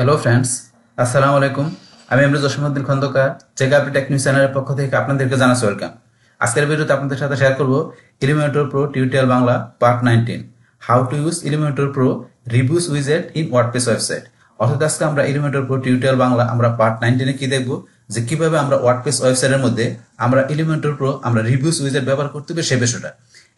Hello friends আসসালামু আলাইকুম আমি এমরুজ ওসমুদ্দিন খন্দকার জেগাপি টেক নিউজ চ্যানেলের পক্ষ থেকে আপনাদেরকে জানাচ্ছি ওয়েলকাম আজকের ভিডিওতে আপনাদের সাথে শেয়ার করব Elementor pro tutorial Bangla part nineteen how to use Elementor pro reviews উইজেট ইন ওয়ার্ডপ্রেস ওয়েবসাইট অর্থাৎ আজকে আমরা এলিমেন্টর প্রো টিউটোরিয়াল বাংলা আমরা পার্ট নাইনটিনে কি দেখব যে কিভাবে আমরা ওয়ার্ডপ্রেস ওয়েবসাইটের মধ্যে আমরা এলিমেন্টর প্রো আমরা রিভিউস উইজেট ব্যবহার করতে হবে সে বিষয়টা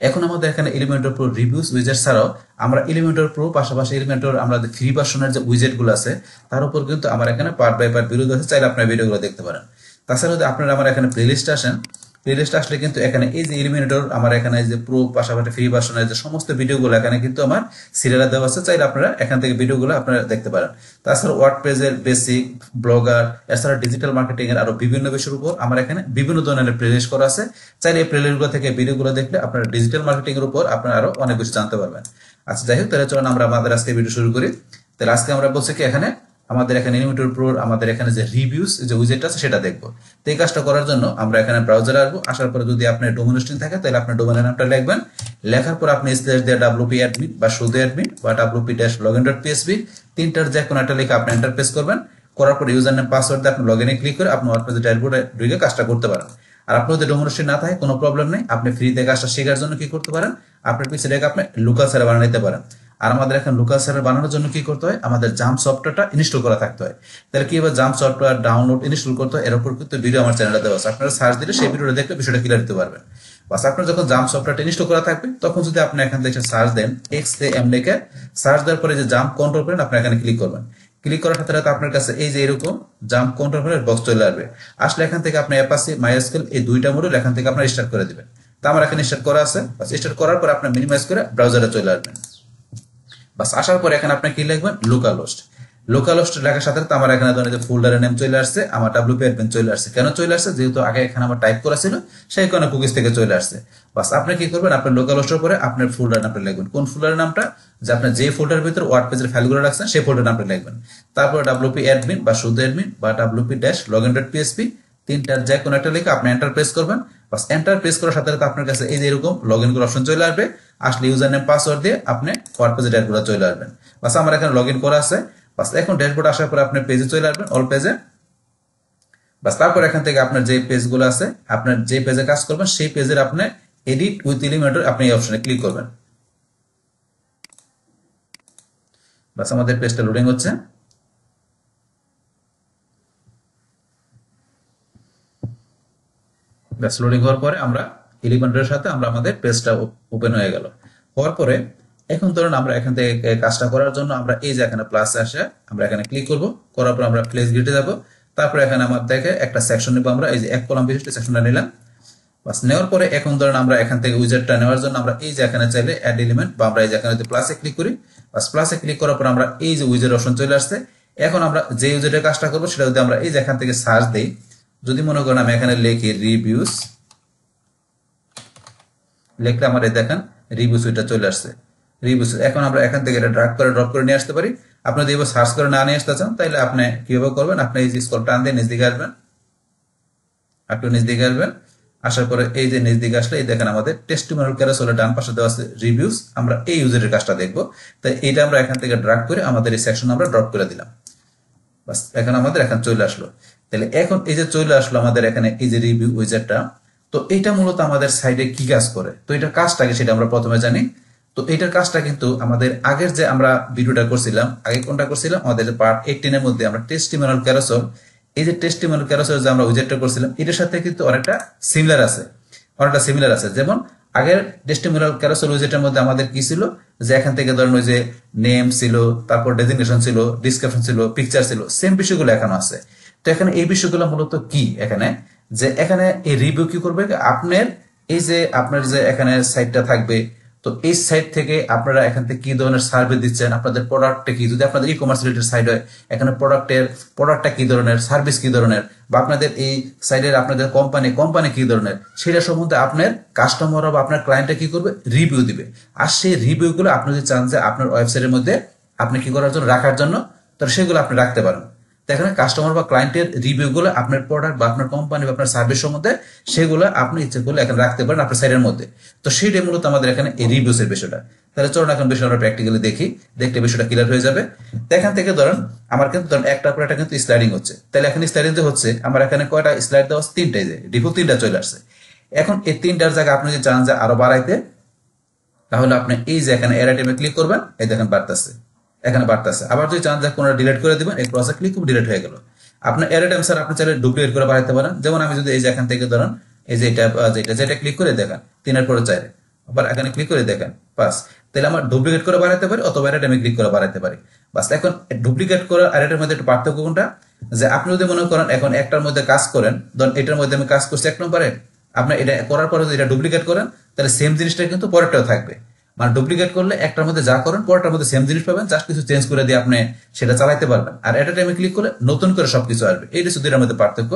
এখন আমাদের এখানে এলিমেন্টর প্রো রিভিউস উইজেট ছাড়াও আমরা এলিমেন্টর প্রো পাশাপাশি এলিমেন্টর আমরা ফ্রি ভার্সনের যে উইজেটগুলো আছে তার উপর কিন্তু আমার এখানে পার্ট বাই পার্ট বিরোধ আছে চাইলে আপনার ভিডিওগুলো দেখতে পারেন তাছাড়া যদি আপনারা আমার এখানে প্লেলিস্ট আসেন প্লেলিস্ট আসলে কিন্তু এখানে এই যে এলিমিনেটর আমার এখানে যে প্রো পাশাপাশি ফ্রি ভার্সনের যে সমস্ত ভিডিওগুলো এখানে কিন্তু আমার সিরিয়ালে দেওয়া আছে চাইলে আপনারা এখান থেকে ভিডিওগুলো আপনারা দেখতে পারেন তাছাড়া ওয়ার্ড পেজের বেসিক ব্লগার এছাড়া ডিজিটাল মার্কেটিং এর আরো বিভিন্ন বিষয়ের উপর আমার এখানে বিভিন্ন ধরনের প্লেলিস্ট করা আছে চাইলে এই প্লেলিস্টগুলো থেকে ভিডিওগুলো দেখলে আপনারা ডিজিটাল মার্কেটিং এর উপর আপনারা আরো অনেক কিছু জানতে পারবেন আচ্ছা যাই হোক তাহলে চলুন আমরা আমাদের আজকে ভিডিও শুরু করি তাহলে আজকে আমরা বলছি কি এখানে আমাদের এখানে এনিমেটর প্রো আমাদের এখানে যে রিভিউস যে উইজেট আছে সেটা দেখবো তো এই কাজটা করার জন্য আমরা এখানে ব্রাউজারে আসবো আসার পরে যদি আপনার ডোমেন হোস্টিং থাকে তাহলে আপনার ডোমেনের নামটা লিখবেন লেখার পর আপনি স্ল্যাশ দিয়ে ডাব্লুপি অ্যাডমিন বা সুদে অ্যাডমিন বা WP dash log in dot PHP তিনটার যে কোনো একটা লিখে আপনি এন্টার প্রেস করবেন করার পর ইউজার নেম পাসওয়ার্ড দিয়ে আপনি লগ ইনে ক্লিক করে আপনি ওয়ার্ডপ্রেস ড্যাশবোর্ডে ঢুকে কাজটা করতে পারেন আর আপনার যদি ডোমেন হোস্টিং না থাকে কোনো প্রবলেম নেই আপনি ফ্রিতে কাজটা শেখার জন্য কি করতে পারেন আপনার পিছিয়ে আপনি লুকাল সার্ভার নিতে পারেন আর আমাদের এখন লোকাল সার্ভার বানানোর জন্য কি করতে হয় আমাদের জাম্প সফটওয়্যারটা ইনস্টল করা থাকতে হয় তাহলে কি এবার জাম্প সফটওয়্যার ডাউনলোড ইনস্টল করতে হয় এর উপর কিন্তু ভিডিও আমার চ্যানেলে দেওয়া আছে আপনারা সার্চ দিলে সেই ভিডিওটা দেখলে বিষয়টা ক্লিয়ার দিতে পারবেন বাস আপনার যখন জাম্প সফটওয়্যারটা ইনস্টল করা থাকবে তখন যদি আপনি এখান থেকে সার্চ দেন এক্স এ এম লেখে সার্চ দেওয়ার পরে যে জাম্প কন্ট্রোল করেন আপনি এখানে ক্লিক করবেন ক্লিক করার সাথে সাথে আপনার কাছে এই যে এরকম জাম্প করে বক্স চলে আসবে আসলে এখান থেকে আপনি অ্যাপাসি মাইস্কেল এই দুইটা মডেল এখান থেকে আপনার স্টার্ট করে দেবেন তো আমার এখানে স্টার্ট করা আছে স্টার্ট করার পর আপনার মিনিমাইজ করে ব্রাউজারে চলে আসবেন বাস আসার পর এখানে আপনি কি লিখবেন লোকালোস্ট লোকালোস্ট লেখার সাথে আমার এখানে ধরেন ফোল্ডারের নেম চলে আসছে আমার ডাব্লিউ পি অ্যাডমিন চলে আসছে কেন চলে আসছে যেহেতু আগে এখানে আমার টাইপ করা ছিল সেই কারণে কুকিজ থেকে চলে আসছে বাস আপনি কি করবেন আপনার লোকালোস্টের পরে আপনার ফোল্ডার নামটা লিখবেন কোন ফোল্ডারের নামটা যে আপনার যে ফোল্ডারের ভিতরে ওয়ার্ড পেজের ফাইলগুলো রাখছেন সেই ফোল্ডার নামটা লিখবেন তারপর ডাব্লিউ পি অ্যাডমিন বা শুদ্ধ অ্যাডমিন বা W P dash log in dot PHP তিনটার যে কোনো একটা লিখে আপনি এন্টার প্রেস করবেন বাস এন্টার প্রেস করার সাথে সাথে আপনার কাছে এই যে এরকম লগ ইন করার অপশন চলে আসবে আসলে ইউজার নেম পাসওয়ার্ড দিয়ে আপনি হওয়ার পেজে ড্যাশবোর্ডে চলে আসবেন বাস আমার এখানে লগ ইন করা আছে বাস এখন ড্যাশবোর্ড আসার পরে আপনি পেজে চলে আসবেন অল পেজে বাস তারপর এখান থেকে আপনার যে পেজগুলো আছে আপনার যে পেজে কাজ করবেন সেই পেজের আপনি এডিট উইথ এলিমেন্টর আপনি এই অপশনে ক্লিক করবেন বাস আমাদের পেজটা লোডিং হচ্ছে বাস লোডিং হওয়ার পরে আমরা এলিমেন্টের সাথে আমরা আমাদের পেজটা ওপেন হয়ে গেল হওয়ার পরে এখন ধরুন আমরা এখান থেকে কাজটা করার জন্য আমরা এই যে এখানে প্লাসে আসে আমরা এখানে ক্লিক করব করার পর আমরা প্লেস গেটে যাব তারপর এখানে আমার দেখে একটা সেকশন নিব আমরা এই যে এক কলাম বিশিষ্ট সেকশনটা নিলাম বাস নেওয়ার পরে এখন ধরুন আমরা এখান থেকে উইজেটটা নেওয়ার জন্য আমরা এই যে এখানে চাইলে অ্যাড এলিমেন্ট বা আমরা এই যে এখানে যদি প্লাসে ক্লিক করি বাস প্লাসে ক্লিক করার পর আমরা এই যে উইজেট অপশন চলে আসছে এখন আমরা যে উইজেটের কাজটা করবো সেটা যদি আমরা এই যে এখান থেকে সার্চ দিই যদি মনে করেন আমি এখানে লিখি রিভিউস লিখলে আমার এই দেখেন রিভিউ ওইটা চলে আসছে রিভিউস এখন আমরা এখান থেকে এটা ড্রাগ করে ড্রপ করে নিয়ে আসতে পারি আপনি যদি সার্চ করে না নিয়ে আসতে চান তাহলে আপনি কিভাবে করবেন আপনি এই যে স্কল টান দিয়ে নিজ দিকে আসবেন আপনি নিজ দিকে আসবেন আসার পরে এই যে নিজ দিকে আসলে এই দেখেন আমাদের ক্যারা ক্যারাসোলের ডান পাশে দেওয়া আছে রিভিউস আমরা এই ইউজারের কাজটা দেখব তাই এটা আমরা এখান থেকে ড্রাগ করে আমাদের এই সেকশন আমরা ড্রপ করে দিলাম বাস এখন আমাদের এখানে চলে আসলো তাহলে এখন এই যে চলে আসলো আমাদের এখানে এই যে রিভিউ উইজারটা তো এটা মূলত আমাদের সাইডে কি কাজ করে তো এটার কাজটাকে সেটা আমরা প্রথমে জানি তো এটার কাজটা কিন্তু আমাদের আগের যে আমরা ভিডিওটা করছিলাম আগে কোনটা করছিলাম আমাদের পার্ট এইটিন এর মধ্যে আমরা টেস্টিমোনাল ক্যারোসল এই যে টেস্টিমোনাল ক্যারোসল যে আমরা উইজেটটা করছিলাম এটার সাথে কিন্তু অনেকটা সিমিলার আছে অনেকটা সিমিলার আছে যেমন আগের টেস্টিমোনাল ক্যারোসল উইজেটের মধ্যে আমাদের কি ছিল যে এখান থেকে ধরেন ওই যে নেম ছিল তারপর ডেজিগনেশন ছিল ডিসক্রিপশন ছিল পিকচার ছিল সেম বিষয়গুলো এখানে আছে তো এখানে এই বিষয়গুলো মূলত কি এখানে যে এখানে এই রিভিউ কি করবে আপনার এই যে আপনার যে এখানে সাইটটা থাকবে তো এই সাইট থেকে আপনারা এখান থেকে কি ধরনের সার্ভে দিচ্ছেন আপনাদের প্রোডাক্টটা কি যদি আপনাদের ই কমার্স রিলেটেড সাইট হয় এখানে প্রোডাক্টের প্রোডাক্টটা কি ধরনের সার্ভিস কি ধরনের বা আপনাদের এই সাইডের আপনাদের কোম্পানি কোম্পানি কি ধরনের সেটা সম্বন্ধে আপনার কাস্টমার বা আপনার ক্লায়েন্টটা কি করবে রিভিউ দিবে আর সেই রিভিউগুলো আপনি যদি চান যে আপনার ওয়েবসাইটের মধ্যে আপনি কি করার জন্য রাখার জন্য তো সেগুলো আপনি রাখতে পারেন এখানে কাস্টমার বা ক্লায়েন্টের রিভিউগুলো আপনার প্রোডাক্ট বা আপনার কোম্পানি বা আপনার সার্ভিস সম্বন্ধে সেগুলো আপনি ইচ্ছে করলে এখানে রাখতে পারেন আপনার সাইডের মধ্যে তো সেটাই মূলত আমাদের এখানে এই রিভিউসের বিষয়টা তাহলে চলুন এখন বিষয় আমরা প্র্যাকটিক্যালি দেখি দেখতে বিষয়টা ক্লিয়ার হয়ে যাবে তো এখান থেকে ধরেন আমার কিন্তু ধরেন একটা পর একটা কিন্তু স্লাইডিং হচ্ছে তাহলে এখানে স্লাইডিং যে হচ্ছে আমার এখানে কয়টা স্লাইড দেওয়া তিনটাই যে ডিফল্ট তিনটা চলে আসছে এখন এই তিনটার জায়গায় আপনি যদি চান যে আরো বাড়াইতে তাহলে আপনি এই যে এখানে এর আইটেমে ক্লিক করবেন এই দেখেন বাড়তেছে এখানে বাড়তেছে আবার যদি চান যে কোনটা ডিলেট করে দিবেন এই ক্রসে ক্লিক ডিলেট হয়ে গেল আপনার এরেট অ্যান্সার আপনি চাইলে ডুপ্লিকেট করে বাড়াইতে পারেন যেমন আমি যদি এই যে এখান থেকে ধরেন এই যে এটা যেটা যেটা ক্লিক করে দেখেন তিনের পরে চাইলে আবার এখানে ক্লিক করে দেখেন পাস তাহলে আমার ডুপ্লিকেট করে বাড়াইতে পারি অথবা এটা আমি ক্লিক করে বাড়াইতে পারি বাস এখন ডুপ্লিকেট আর এরেটের মধ্যে একটু পার্থক্য কোনটা যে আপনি যদি মনে করেন এখন একটার মধ্যে কাজ করেন ধরেন এটার মধ্যে আমি কাজ করছি এক নম্বরে আপনার এটা করার পরে যদি এটা ডুপ্লিকেট করেন তাহলে সেম জিনিসটা কিন্তু পরেরটাও থাকবে মানে ডুপ্লিকেট করলে একটার মধ্যে যা করেন পরটার মধ্যে সেম জিনিস পাবেন জাস্ট কিছু চেঞ্জ করে দিয়ে আপনি সেটা চালাইতে পারবেন আর একটা টাইমে ক্লিক করলে নতুন করে সবকিছু আসবে এই হচ্ছে দুইটার মধ্যে পার্থক্য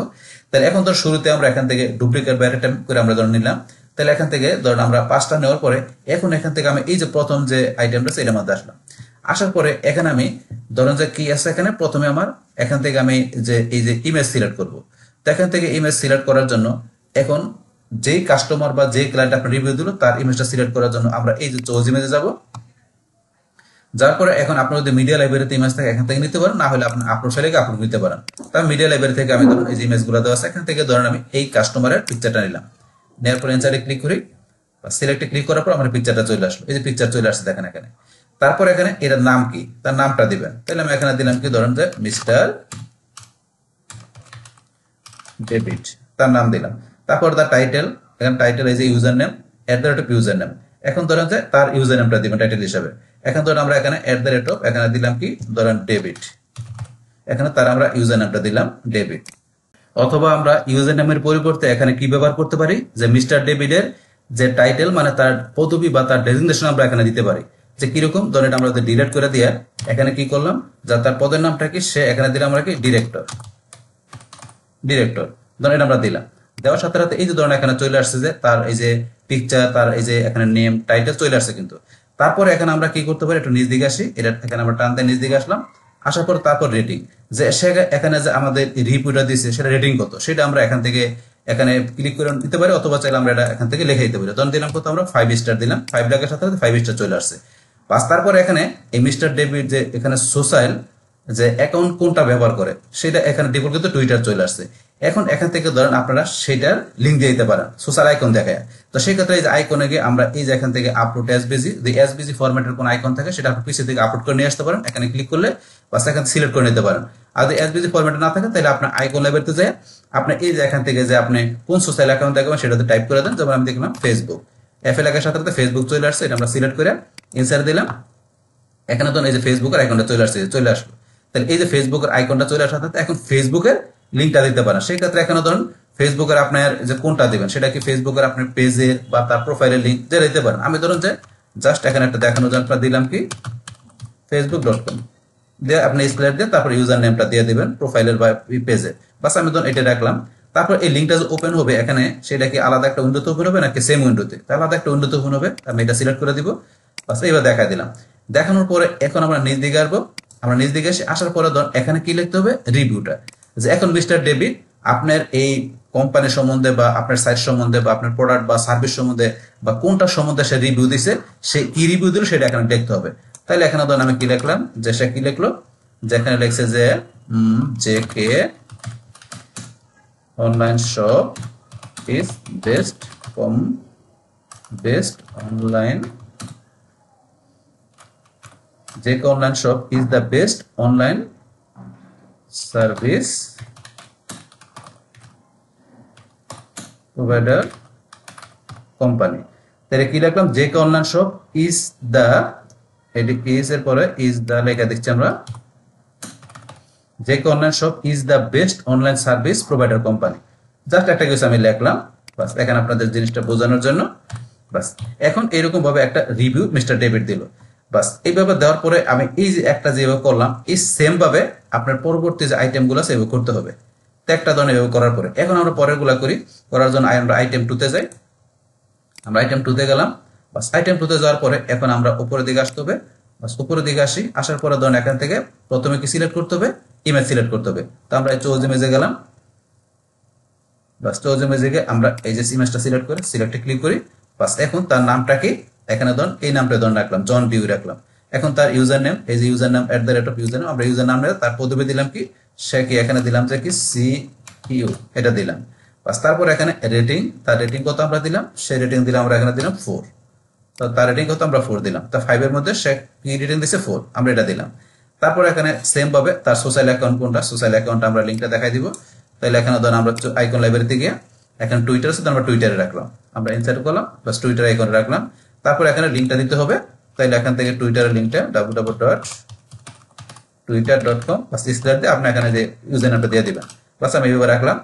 তাহলে এখন ধর শুরুতে আমরা এখান থেকে ডুপ্লিকেট বা টাইম করে আমরা ধর নিলাম তাহলে এখান থেকে ধরুন আমরা পাঁচটা নেওয়ার পরে এখন এখান থেকে আমি এই যে প্রথম যে আইটেমটা সেটা মধ্যে আসলাম আসার পরে এখানে আমি ধরুন যে কি আছে এখানে প্রথমে আমার এখান থেকে আমি যে এই যে ইমেজ সিলেক্ট করব তো এখান থেকে ইমেজ সিলেক্ট করার জন্য এখন যে কাস্টমার বা যে ক্লায়েন্ট আপনার রিভিউ দিল তার ইমেজটা সিলেক্ট করার জন্য আমরা এই যে চোজ ইমেজে যাব যার পরে এখন আপনার যদি মিডিয়া লাইব্রেরিতে ইমেজ থাকে এখান থেকে নিতে পারেন না হলে আপনি আপনার ফাইলে আপলোড নিতে পারেন তার মিডিয়া লাইব্রেরি থেকে আমি ধরুন এই যে গুলো দেওয়া আছে এখান থেকে ধরেন আমি এই কাস্টমারের পিকচারটা নিলাম নেওয়ার পর এনসারে ক্লিক করি সিলেক্টে ক্লিক করার পর আমার পিকচারটা চলে আসলো এই যে পিকচার চলে আসছে দেখেন এখানে তারপর এখানে এটার নাম কি তার নামটা দিবেন তাহলে আমি এখানে দিলাম কি ধরেন যে মিস্টার ডেভিড তার নাম দিলাম তারপর তার টাইটেল এখন টাইটেল এই যে user name at the rate of user name এখন ধরেন যে তার ইউজার নেমটা দিবেন টাইটেল হিসাবে এখন ধরেন আমরা এখানে অ্যাট দ্য রেট অফ এখানে দিলাম কি ধরেন ডেবিট এখানে তার আমরা ইউজার নেমটা দিলাম ডেবিট অথবা আমরা ইউজার নেমের পরিবর্তে এখানে কি ব্যবহার করতে পারি যে মিস্টার ডেভিডের যে টাইটেল মানে তার পদবি বা তার ডেজিগনেশন আমরা এখানে দিতে পারি যে কিরকম ধরেন আমরা ডিলেট করে দিয়ে এখানে কি করলাম যা তার পদের নামটা কি সে এখানে দিলাম আমরা কি ডিরেক্টর ডিরেক্টর ধরেন এটা আমরা দিলাম দেওয়ার সাথে সাথে এই যে ধরনের এখানে চলে আসছে যে তার এই যে পিকচার তার এই যে এখানে নেম টাইটেল চলে আসছে কিন্তু তারপরে এখানে আমরা কি করতে পারি একটু নিজ দিকে আসি এটা এখানে আমরা টানতে নিজ দিকে আসলাম আসার পর তারপর রেটিং যে সে এখানে যে আমাদের রিভিউটা দিয়েছে সেটা রেটিং কত সেটা আমরা এখান থেকে এখানে ক্লিক করে নিতে পারি অথবা চাইলে আমরা এটা এখান থেকে লিখে দিতে পারি তখন দিলাম কত আমরা ফাইভ স্টার দিলাম ফাইভ লাখের সাথে ফাইভ স্টার চলে আসছে বাস তারপর এখানে এই মিস্টার ডেভিড যে এখানে সোশ্যাল যে অ্যাকাউন্ট কোনটা ব্যবহার করে সেটা এখানে ডিফল্ট কিন্তু টুইটার চলে আসছে এখন এখান থেকে ধরেন আপনারা সেটার লিঙ্ক দিয়ে দিতে পারেন সোশ্যাল আইকন দেখায় তো ক্ষেত্রে এই যে আইকনে গিয়ে আমরা এই যে এখান থেকে আপলোড এসবিজি যে এসবিজি ফরম্যাটের কোন আইকন থাকে সেটা আপনি পিসি থেকে আপলোড করে নিয়ে আসতে পারেন এখানে ক্লিক করলে বা সেখানে সিলেক্ট করে নিতে পারেন আর যদি এসবিজি ফরম্যাট না থাকে তাহলে আপনার আইকন তো যায় আপনার এই যে এখান থেকে যে আপনি কোন সোশ্যাল অ্যাকাউন্ট দেখবেন সেটাতে টাইপ করে দেন যেমন আমি দেখলাম ফেসবুক এফ এলাকার সাথে সাথে ফেসবুক চলে আসছে এটা আমরা সিলেক্ট করে ইনসার দিলাম এখানে তো এই যে ফেসবুকের আইকনটা চলে আসছে চলে আসলো তাহলে এই যে ফেসবুকের আইকনটা চলে আসার সাথে এখন ফেসবুকের লিঙ্কটা দিতে পারেন সেই ক্ষেত্রে এখানে ধরুন ফেসবুকের আপনার যে কোনটা দেবেন সেটা কি ফেসবুকের আপনার পেজের বা তার প্রোফাইলের লিঙ্ক যে দিতে পারেন আমি ধরুন যে জাস্ট এখানে একটা দেখানোর জন্য আপনার দিলাম কি ফেসবুক ডট কম দিয়ে আপনি স্প্লেট দিয়ে তারপর ইউজার নেমটা দিয়ে দিবেন প্রোফাইলের বা পেজে বাস আমি ধরুন এটা রাখলাম তারপর এই লিঙ্কটা যে ওপেন হবে এখানে সেটা কি আলাদা একটা উইন্ডোতে ওপেন হবে নাকি সেম উইন্ডোতে আলাদা একটা উইন্ডোতে ওপেন হবে আমি এটা সিলেক্ট করে দিব বাস এইবার দেখা দিলাম দেখানোর পরে এখন আমরা নিজ দিকে আসবো আমরা নিজ দিকে আসার পরে ধর এখানে কি লিখতে হবে রিভিউটা যে এখন মিস্টার ডেভিড আপনার এই কোম্পানি সম্বন্ধে বা আপনার সাইট সম্বন্ধে বা আপনার প্রোডাক্ট বা সার্ভিস সম্বন্ধে বা কোনটা সম্বন্ধে সে রিভিউ দিছে সে কি রিভিউ দিল সেটা এখানে দেখতে হবে তাহলে এখানে ধর আমি কি লিখলাম যে সে কি লিখলো যেখানে লিখছে যে যে কে online shop is best com best online JK Online Shop is the best online service provider company তাহলে কি লিখলাম JK Online Shop is the এটি is এর পরে is the লেখা দেখছি আমরা JK Online Shop is the best online service provider company just একটা কিছু আমি লিখলাম বাস এখন আপনাদের জিনিসটা বোঝানোর জন্য বাস এখন এরকম ভাবে একটা রিভিউ মিস্টার ডেভিড দিল বাস এইভাবে দেওয়ার পরে আমি এই যে একটা যেভাবে করলাম এই সেম ভাবে আপনার পরবর্তী যে আইটেমগুলো সেভাবে করতে হবে তো একটা ধরনের এভাবে করার পরে এখন আমরা পরেরগুলো করি করার জন্য আমরা আইটেম টুতে যাই আমরা আইটেম টুতে গেলাম বাস আইটেম টুতে যাওয়ার পরে এখন আমরা উপরের দিকে আসতে হবে বাস উপরের দিকে আসি আসার পরে ধরুন এখান থেকে প্রথমে কি সিলেক্ট করতে হবে ইমেজ সিলেক্ট করতে হবে তো আমরা চোজ ইমেজে গেলাম বাস চোজ ইমেজে গিয়ে আমরা এই যে ইমেজটা সিলেক্ট করে সিলেক্টে ক্লিক করি বাস এখন তার নামটা কি এখানে ধরুন এই নামটা ধরুন রাখলাম জন বিউ রাখলাম এখন তার ইউজার নেম এই যে ইউজার নাম at the rate of user name আমরা ইউজার নাম তার পদবি দিলাম কি সে কি এখানে দিলাম যে কি সি ইউ এটা দিলাম বাস তারপর এখানে রেটিং তার রেটিং কত আমরা দিলাম সে রেটিং দিলাম আমরা এখানে দিলাম ফোর তো তার রেটিং কত আমরা ফোর দিলাম তা ফাইভের মধ্যে সে কি রেটিং দিছে ফোর আমরা এটা দিলাম তারপর এখানে সেম ভাবে তার সোশ্যাল অ্যাকাউন্ট কোনটা সোশ্যাল অ্যাকাউন্ট আমরা লিঙ্কটা দেখাই দিব তাহলে এখানে ধরুন আমরা আইকন লাইব্রেরিতে গিয়ে এখন টুইটার সাথে আমরা টুইটারে রাখলাম আমরা ইনসার্ট করলাম বাস টুইটার আইকন রাখলাম তারপর এখানে লিঙ্কটা দিতে হবে তাইলে এখান থেকে টুইটারের লিঙ্কটা W W dot Twitter dot com বা দিয়ে আপনি এখানে যে ইউজার নামটা দিয়ে দেবেন প্লাস আমি এইভাবে রাখলাম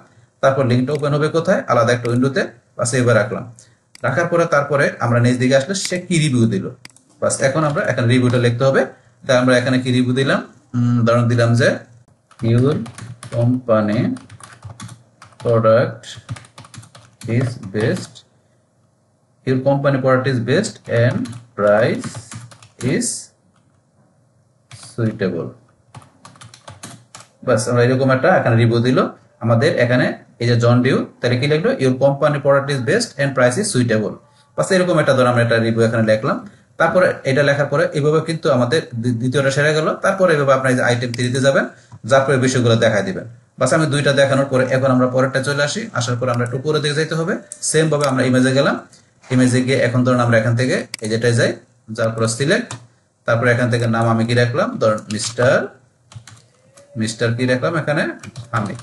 তারপর লিঙ্কটা ওপেন হবে কোথায় আলাদা একটা উইন্ডোতে বাস এইভাবে রাখলাম রাখার পরে তারপরে আমরা নিজ দিকে আসলে সে কি রিভিউ দিল বাস এখন আমরা এখানে রিভিউটা লিখতে হবে তাই আমরা এখানে কি রিভিউ দিলাম ধরুন দিলাম যে your company product is best your company product is best and price is suitable. বাস আমরা এরকম একটা এখানে রিভিউ দিল আমাদের এখানে এই যে জন ডিউ তাহলে কি লিখলো your company product is best and price is suitable বাস এরকম একটা ধর আমরা একটা রিভিউ এখানে লিখলাম তারপরে এটা লেখার পরে এইভাবে কিন্তু আমাদের দ্বিতীয়টা সেরে গেল তারপরে এভাবে আপনার আইটেম থ্রিতে যাবেন যার পরে বিষয়গুলো দেখায় দিবেন বাস আমি দুইটা দেখানোর পরে এখন আমরা পরেরটা চলে আসি আসার পরে আমরা একটু উপরে দিকে যাইতে হবে সেম ভাবে আমরা ইমেজে গেলাম ইমেজে গিয়ে এখন ধরুন আমরা এখান থেকে এই যাই যার পর সিলেক্ট তারপরে এখান থেকে নাম আমি কি রাখলাম ধরুন মিস্টার মিস্টার কি রাখলাম এখানে আমি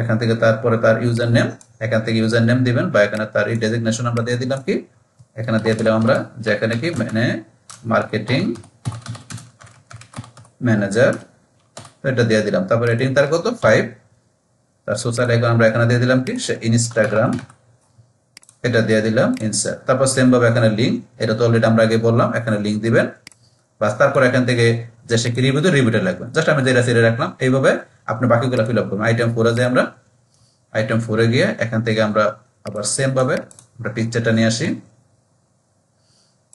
এখান থেকে তারপরে তার ইউজার নেম এখান থেকে ইউজার নেম দিবেন বা এখানে তার এই ডেজিগনেশন আমরা দিয়ে দিলাম কি এখানে দিয়ে দিলাম আমরা যে এখানে কি মানে মার্কেটিং ম্যানেজার এটা দিয়ে দিলাম তারপর রেটিং তার কত ফাইভ তার সোশ্যাল আইকন আমরা এখানে দিয়ে দিলাম কি সে ইনস্টাগ্রাম এটা দিয়ে দিলাম ইনসার্ট তারপর সেম ভাবে এখানে লিঙ্ক এটা তো অলরেডি আমরা আগে বললাম এখানে লিঙ্ক দিবেন বাস তারপর এখান থেকে যে সে কি রিভিউ রিভিউটা লাগবেন জাস্ট আমি যেটা সেটা রাখলাম এইভাবে আপনি বাকিগুলো ফিল আপ করবেন আইটেম ফোরে যাই আমরা আইটেম ফোরে গিয়ে এখান থেকে আমরা আবার সেম ভাবে আমরা পিকচারটা নিয়ে আসি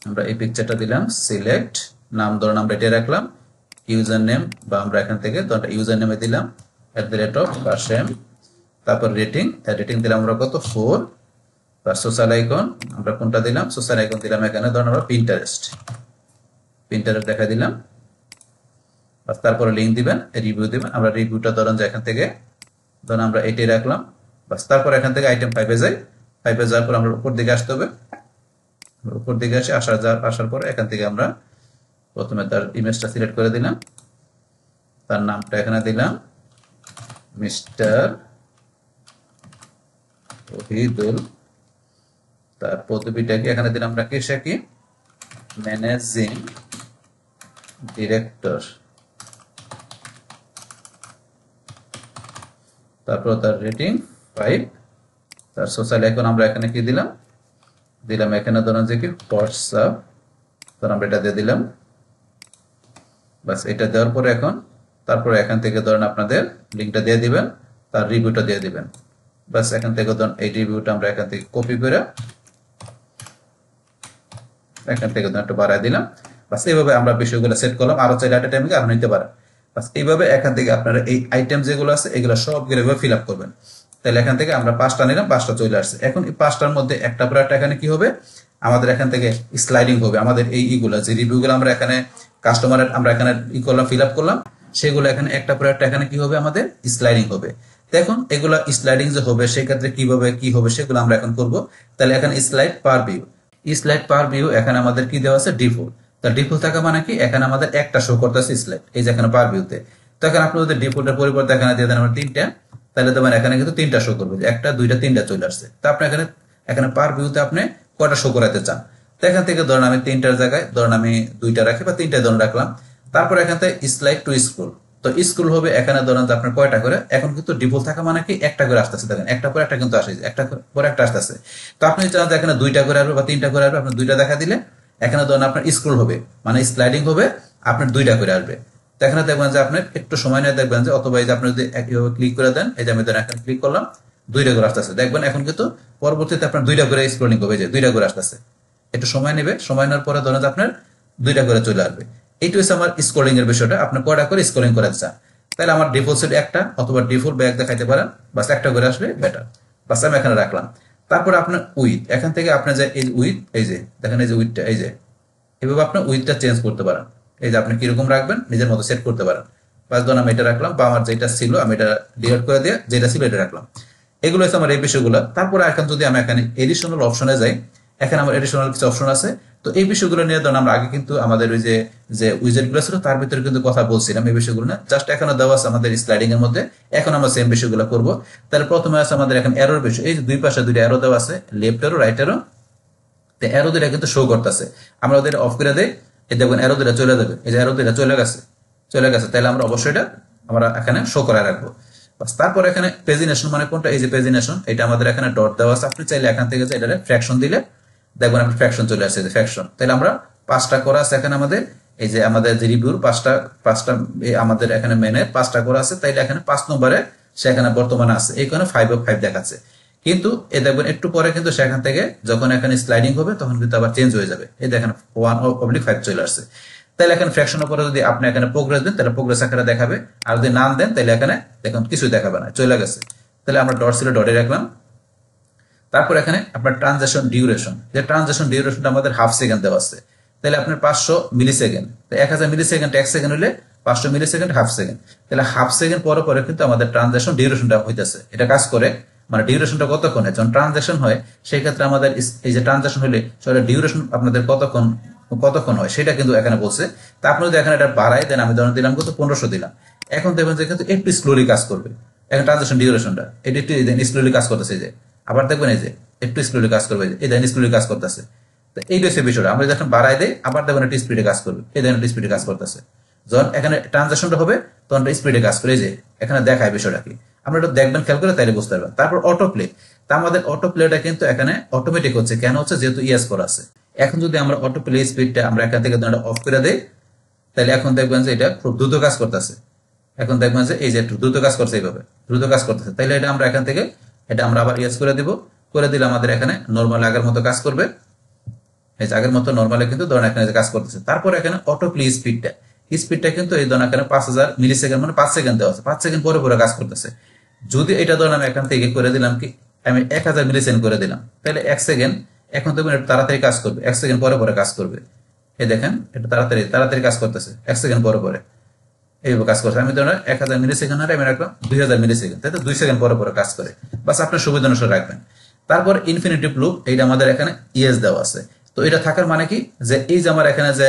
আমরা এই পিকচারটা দিলাম সিলেক্ট নাম ধরুন আমরা এটা রাখলাম ইউজার নেম বা আমরা এখান থেকে ইউজার নেমে দিলাম at the rate of same তারপর রেটিং রেটিং দিলাম আমরা কত ফোর বা সোশ্যাল আইকন আমরা কোনটা দিলাম সোশ্যাল আইকন দিলাম এখানে ধরুন আমরা পিন্টারেস্ট পিন্টারেস্ট দেখা দিলাম তারপরে লিঙ্ক দিবেন রিভিউ দিবেন আমরা রিভিউটা ধরেন যে এখান থেকে ধরুন আমরা এটি রাখলাম বাস তারপর এখান থেকে আইটেম ফাইভে যাই ফাইভে যাওয়ার পর আমরা উপর দিকে আসতে হবে উপর দিকে আসে আসার যাওয়ার আসার পর এখান থেকে আমরা প্রথমে তার ইমেজটা সিলেক্ট করে দিলাম তার নামটা এখানে দিলাম মিস্টার ওহিদুল তার পদবিটাকে এখানে দিলাম রাখি সাকি ম্যানেজিং ডিরেক্টর তারপর তার রেটিং ফাইভ তার সোশ্যাল এখন আমরা এখানে কি দিলাম দিলাম এখানে ধরেন যে কি হোয়াটসঅ্যাপ ধর আমরা এটা দিয়ে দিলাম বাস এটা দেওয়ার পরে এখন তারপরে এখান থেকে ধরেন আপনাদের লিঙ্কটা দিয়ে দিবেন তার রিভিউটা দিয়ে দিবেন বাস এখান থেকে ধরেন এই রিভিউটা আমরা এখান থেকে কপি করে এখান থেকে একটু বাড়াই দিলাম বাস এইভাবে আমরা বিষয়গুলো সেট করলাম আরো চাইলে একটা টাইমে আরো নিতে পারেন বাস এইভাবে এখান থেকে আপনারা এই আইটেম যেগুলো আছে এগুলো সবগুলো এভাবে ফিল আপ করবেন তাহলে এখান থেকে আমরা পাঁচটা নিলাম পাঁচটা চলে আসছে এখন এই পাঁচটার মধ্যে একটা প্রোডাক্ট এখানে কি হবে আমাদের এখান থেকে স্লাইডিং হবে আমাদের এই ইগুলো যে রিভিউগুলো আমরা এখানে কাস্টমারের আমরা এখানে ই করলাম ফিল আপ করলাম সেগুলো এখানে একটা প্রোডাক্ট এখানে কি হবে আমাদের স্লাইডিং হবে দেখুন এগুলো স্লাইডিং যে হবে সেক্ষেত্রে কিভাবে কি হবে সেগুলো আমরা এখন করব তাহলে এখানে slide per view slide per view এখানে আমাদের কি দেওয়া আছে ডিফল্ট তা ডিফল্ট থাকা মানে কি এখানে আমাদের একটা শো করতেছে স্লাইড এই যে এখানে পার ভিউতে তো এখানে আপনি যদি ডিফল্টের পরিবর্তে এখানে দিয়ে দেন আমার তিনটা তাহলে তোমার এখানে কিন্তু তিনটা শো করবে একটা দুইটা তিনটা চলে আসছে তো আপনি এখানে এখানে পার ভিউতে আপনি কয়টা শো করাতে চান তো এখান থেকে ধরেন আমি তিনটার জায়গায় ধরেন আমি দুইটা রাখি বা তিনটা ধরেন রাখলাম তারপর এখান থেকে স্লাইড টু স্ক্রোল তো স্কুল হবে এখানে ধরেন যে আপনার কয়টা করে এখন কিন্তু ডিপোল থাকা মানে কি একটা করে আসতেছে দেখেন একটা পরে একটা কিন্তু আসে একটা পরে একটা আসতেছে তো আপনি চান যে এখানে দুইটা করে আসবে বা তিনটা করে আসবে আপনি দুইটা দেখা দিলে এখানে ধরেন আপনার স্কুল হবে মানে স্লাইডিং হবে আপনার দুইটা করে আসবে তো এখানে দেখবেন যে আপনার একটু সময় নিয়ে দেখবেন যে অথবা এই যে আপনি যদি একইভাবে ক্লিক করে দেন এই যে আমি ধরেন এখানে ক্লিক করলাম দুইটা করে আসতেছে দেখবেন এখন কিন্তু পরবর্তীতে আপনার দুইটা করে স্ক্রোলিং হবে যে দুইটা করে আসতেছে একটু সময় নেবে সময় নেওয়ার পরে ধরেন আপনার দুইটা করে চলে আসবে এইটা হচ্ছে আমার স্কোরিং এর বিষয়টা আপনি কয়টা করে স্কোরিং করেন স্যার তাহলে আমার ডিফল্ট একটা অথবা ডিফল্ট ব্যাগ দেখাইতে পারেন বাস একটা করে আসবে বেটার বাস আমি এখানে রাখলাম তারপর আপনার উইথ এখান থেকে আপনি যে এই উইথ এই যে দেখেন এই যে উইথটা এই যে এভাবে আপনি উইথটা চেঞ্জ করতে পারেন এই যে আপনি কিরকম রাখবেন নিজের মতো সেট করতে পারেন বাস ধরুন আমি এটা রাখলাম বা আমার যেটা ছিল আমি এটা ডিলিট করে দিয়ে যেটা ছিল এটা রাখলাম এগুলো হচ্ছে আমার এই বিষয়গুলো তারপর এখন যদি আমি এখানে এডিশনাল অপশনে যাই এখানে আমার এডিশনাল কিছু অপশন আছে তো এই বিষয়গুলো নিয়ে ধরুন আমরা আগে কিন্তু আমাদের ওই যে যে উইজেট গুলো ছিল তার ভিতরে কিন্তু কথা বলছিলাম এই বিষয়গুলো না জাস্ট এখানে দেওয়া আছে আমাদের স্লাইডিং এর মধ্যে এখন আমরা সেম বিষয়গুলো করব তাহলে প্রথমে আছে আমাদের এখন এরর বিষয় এই যে দুই পাশে দুইটা এরো দেওয়া আছে লেফট এরো রাইট এরো তো এরো দুটা কিন্তু শো করতেছে আমরা ওদের অফ করে দেই এই দেখুন এরো দুটা চলে যাবে এই যে এরো দুটা চলে গেছে চলে গেছে তাহলে আমরা অবশ্যই এটা আমরা এখানে শো করে রাখবো তারপর এখানে পেজিনেশন মানে কোনটা এই যে পেজিনেশন এটা আমাদের এখানে ডট দেওয়া আছে আপনি চাইলে এখান থেকে যে এটা ফ্র্যাকশন দিলে দেখবেন আপনি ফ্যাকশন চলে আসছে ফ্যাকশন তাহলে আমরা পাঁচটা করা আছে এখানে আমাদের এই যে আমাদের যে রিভিউর পাঁচটা পাঁচটা আমাদের এখানে মেনের পাঁচটা করা আছে তাইলে এখানে পাঁচ নম্বরে সেখানে বর্তমানে আছে এই কারণে ফাইভ অফ ফাইভ দেখাচ্ছে কিন্তু এ দেখবেন একটু পরে কিন্তু সেখান থেকে যখন এখানে স্লাইডিং হবে তখন কিন্তু আবার চেঞ্জ হয়ে যাবে এই দেখেন ওয়ান পাবলিক ফাইভ চলে আসছে তাহলে এখানে ফ্র্যাকশন উপরে যদি আপনি এখানে প্রোগ্রেস দেন তাহলে প্রোগ্রেস আকারে দেখাবে আর যদি নাম দেন তাহলে এখানে দেখুন কিছুই দেখাবে না চলে গেছে তাহলে আমরা ডট ছিল ডটে রাখলাম তারপর এখানে আপনার ট্রানজাকশন ডিউরেশন যে ট্রানজাকশন ডিউরেশনটা আমাদের হাফ সেকেন্ড দেওয়া আছে তাহলে আপনার পাঁচশো মিলি সেকেন্ড এক হাজার মিলি সেকেন্ড এক সেকেন্ড হলে পাঁচশো মিলি সেকেন্ড হাফ সেকেন্ড তাহলে হাফ সেকেন্ড পরে পরে কিন্তু আমাদের ট্রানজাকশন ডিউরেশনটা হইতেছে এটা কাজ করে মানে ডিউরেশনটা কতক্ষণ যখন ট্রানজাকশন হয় সেই ক্ষেত্রে আমাদের এই যে ট্রানজাকশন হলে সেটা ডিউরেশন আপনাদের কতক্ষণ কতক্ষণ হয় সেটা কিন্তু এখানে বলছে তা আপনি যদি এখানে এটা বাড়াই দেন আমি ধরেন দিলাম কিন্তু পনেরোশো দিলাম এখন দেখবেন যে কিন্তু একটু স্লোলি কাজ করবে এখন ট্রানজাকশন ডিউরেশনটা এটি একটু স্লোলি কাজ করতেছে যে আবার দেখবেন এই যে একটু স্পিডে কাজ করবে এই দেখেন স্পিডে কাজ করতেছে তো এইটা হচ্ছে বিষয়টা আমরা যখন বাড়াই দেয় আবার দেখবেন একটা স্পিডে কাজ করবে এই দেখেন স্পিডে কাজ করতেছে যখন এখানে ট্রানজাকশনটা হবে তখন স্পিডে কাজ করে যে এখানে দেখায় বিষয়টা কি আমরা এটা দেখবেন খেয়াল করে তাইলে বুঝতে পারবেন তারপর অটো প্লে তা আমাদের অটো প্লেটা কিন্তু এখানে অটোমেটিক হচ্ছে কেন হচ্ছে যেহেতু ইয়াস করা আছে এখন যদি আমরা অটো প্লে স্পিডটা আমরা এখান থেকে অফ করে দেই তাহলে এখন দেখবেন যে এটা খুব দ্রুত কাজ করতেছে এখন দেখবেন যে এই যে দ্রুত কাজ করছে এইভাবে দ্রুত কাজ করতেছে তাহলে এটা আমরা এখান থেকে এটা আমরা আবার ইয়াজ করে দিব করে দিলে আমাদের এখানে নর্মাল আগের মতো কাজ করবে আগের মতো নর্মালে কিন্তু ধরেন এখানে কাজ করতেছে তারপর এখানে অটো প্লে স্পিডটা স্পিডটা কিন্তু এই ধরেন এখানে পাঁচ হাজার মিলি সেকেন্ড মানে পাঁচ সেকেন্ড দেওয়া আছে পাঁচ সেকেন্ড পরে পরে কাজ করতেছে যদি এটা ধরেন আমি এখান থেকে করে দিলাম কি আমি এক হাজার মিলি সেকেন্ড করে দিলাম তাহলে এক সেকেন্ড এখন তো তাড়াতাড়ি কাজ করবে এক সেকেন্ড পরে পরে কাজ করবে এই দেখেন এটা তাড়াতাড়ি তাড়াতাড়ি কাজ করতেছে এক সেকেন্ড পরে পরে এইভাবে কাজ করছে আমি ধরেন এক হাজার মিলি সেকেন্ড আমি রাখলাম দুই হাজার মিলি সেকেন্ড তাই তো দুই সেকেন্ড পরে পরে কাজ করে বাস আপনার সুবিধা অনুসারে রাখবেন তারপর ইনফিনিটিভ লুপ এইটা আমাদের এখানে ইএস দেওয়া আছে তো এটা থাকার মানে কি যে এই যে আমার এখানে যে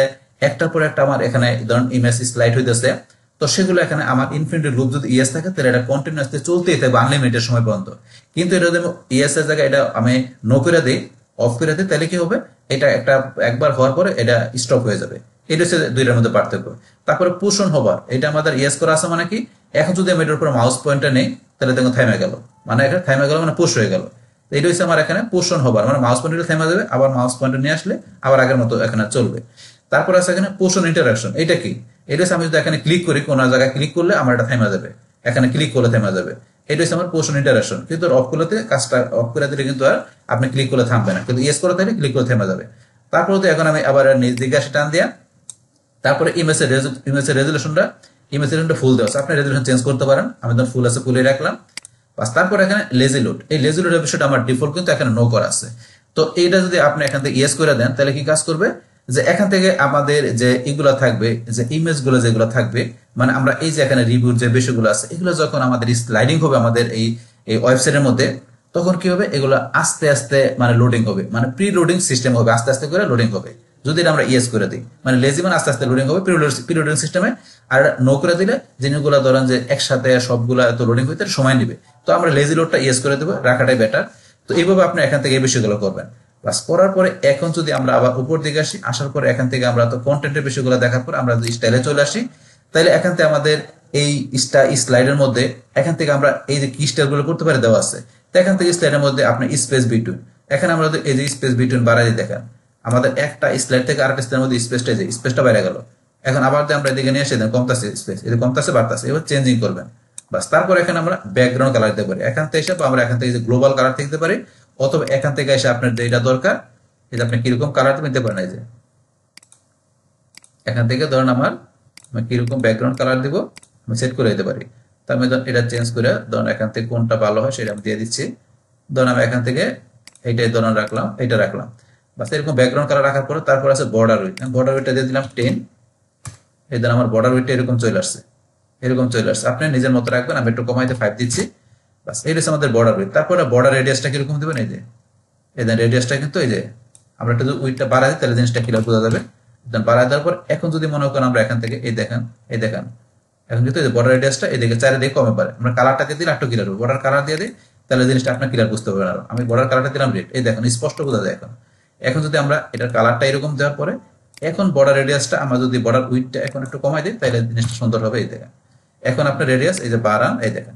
একটার পর একটা আমার এখানে ধরুন ইমেজ স্লাইড হইতেছে তো সেগুলো এখানে আমার ইনফিনিটিভ লুপ যদি ইএস থাকে তাহলে এটা কন্টিনিউসলি চলতেই থাকবে আনলিমিটেড সময় পর্যন্ত কিন্তু এটা যদি ইএস এর জায়গায় এটা আমি নো করে দিই অফ করে দিই তাহলে কি হবে এটা একটা একবার হওয়ার পরে এটা স্টপ হয়ে যাবে এটা হচ্ছে দুইটার মধ্যে পার্থক্য তারপরে পোষণ হবার এটা আমাদের ইয়েস করা আছে মানে কি এখন যদি আমি এটার উপরে মাউস পয়েন্টটা নেই তাহলে দেখুন থেমে গেল মানে এখানে থেমে গেল মানে পোষ হয়ে গেল এটা হচ্ছে আমার এখানে পোষণ হবার মানে মাউস পয়েন্টটা থেমে যাবে আবার মাউস পয়েন্টটা নিয়ে আসলে আবার আগের মতো এখানে চলবে তারপর আছে এখানে পোষণ ইন্টারাকশন এটা কি এটা হচ্ছে আমি যদি এখানে ক্লিক করি কোনো জায়গায় ক্লিক করলে আমার এটা থেমে যাবে এখানে ক্লিক করলে থেমে যাবে এটা হচ্ছে আমার পোষণ ইন্টারাকশন কিন্তু অফ করলে কাজটা অফ করে দিলে কিন্তু আর আপনি ক্লিক করলে থামবে না কিন্তু ইয়েস করে থাকলে ক্লিক করে থেমে যাবে তারপরে তো এখন আমি আবার নিজ দিকে টান দিয়া তারপরে ইমেজ এর ইমেজ এর রেজুলেশনটা ইমেজ ফুল দেওয়া আছে আপনি রেজুলেশন চেঞ্জ করতে পারেন আমি ধর ফুল আছে ফুলে রাখলাম বাস তারপর এখানে লেজি লোড এই লেজি লোড বিষয়টা আমার ডিফল্ট কিন্তু এখানে নো করা আছে তো এইটা যদি আপনি এখান থেকে ইয়েস করে দেন তাহলে কি কাজ করবে যে এখান থেকে আমাদের যে এগুলা থাকবে যে ইমেজ গুলো যেগুলো থাকবে মানে আমরা এই যে এখানে রিভিউর যে বিষয়গুলো আছে এগুলো যখন আমাদের স্লাইডিং হবে আমাদের এই এই ওয়েবসাইটের মধ্যে তখন কি হবে এগুলো আস্তে আস্তে মানে লোডিং হবে মানে প্রি লোডিং সিস্টেম হবে আস্তে আস্তে করে লোডিং হবে যদি এটা আমরা ইয়েস করে দিই মানে লেজি মানে আস্তে আস্তে লোডিং হবে পিরিয়ডিং সিস্টেমে আর নো করে দিলে জিনিসগুলো ধরেন যে একসাথে সবগুলো এত লোডিং হইতে সময় নিবে তো আমরা লেজি লোডটা ইয়েস করে দেবো রাখাটাই বেটার তো এইভাবে আপনি এখান থেকে এই বিষয়গুলো করবেন প্লাস করার পরে এখন যদি আমরা আবার উপর দিকে আসি আসার পরে এখান থেকে আমরা তো কন্টেন্টের বিষয়গুলো দেখার পর আমরা যদি স্টাইলে চলে আসি তাহলে এখান থেকে আমাদের এই স্লাইডের মধ্যে এখান থেকে আমরা এই যে কি স্টাইলগুলো করতে পারি দেওয়া আছে তো এখান থেকে স্লাইডের মধ্যে আপনি স্পেস বিটুইন এখানে আমরা এই যে স্পেস বিটুইন বাড়াই দেখেন আমাদের একটা স্লাইড থেকে আরেকটা স্লাইডের মধ্যে স্পেসটা যে স্পেসটা বাইরে গেল এখন আবার তো আমরা এদিকে নিয়ে এসে কমতাছে স্পেস এটা কমতাছে বাড়তাছে এবার চেঞ্জিং করবেন বাস তারপর এখানে আমরা ব্যাকগ্রাউন্ড কালার দিতে পারি এখান থেকে এসে আমরা এখান থেকে গ্লোবাল কালার দিতে পারি অথবা এখান থেকে এসে আপনার যেটা দরকার এটা আপনি কিরকম কালার দিতে পারেন এই যে এখান থেকে ধরেন আমার আমি কিরকম ব্যাকগ্রাউন্ড কালার দিব আমি সেট করে দিতে পারি তো আমি এটা চেঞ্জ করে ধরেন এখান থেকে কোনটা ভালো হয় সেটা আমি দিয়ে দিচ্ছি ধরেন আমি এখান থেকে এইটাই ধরেন রাখলাম এটা রাখলাম বা সেরকম ব্যাকগ্রাউন্ড কালার রাখার পরে তারপর আছে বর্ডার ওয়েট বর্ডার ওয়েটটা দিয়ে দিলাম টেন আমার বর্ডার ওয়েটটা এরকম চলে আসছে এরকম চলে আসছে আপনি নিজের মতো রাখবেন আমি একটু কমাইতে ফাইভ দিচ্ছি বাস এই রয়েছে আমাদের বর্ডার ওয়েট বর্ডার রেডিয়াসটা কিরকম দেবেন এই যে রেডিয়াসটা কিন্তু এই যে আমরা যদি উইটটা বাড়াই তাহলে জিনিসটা ক্লিয়ার বোঝা যাবে দেন দেওয়ার পর এখন যদি মনে করেন আমরা এখান থেকে এই দেখেন এই দেখেন এখন কিন্তু এই বর্ডার রেডিয়াসটা এদিকে চারিদিকে কমে পারে আমরা দিয়ে দিলে একটু কিলার বর্ডার কালার দিয়ে দিই তাহলে জিনিসটা আপনার কিলার বুঝতে পারবেন আর আমি বর্ডার কালারটা দিলাম রেড এই দেখেন স্পষ্ট বোঝা যায় এখন এখন যদি আমরা এটার কালারটা এরকম দেওয়ার পরে এখন বর্ডার রেডিয়াসটা আমরা যদি বর্ডার উইথটা এখন একটু কমাই দিই তাহলে জিনিসটা সুন্দর হবে এই দেখেন এখন আপনার রেডিয়াস এই যে বাড়ান এই দেখেন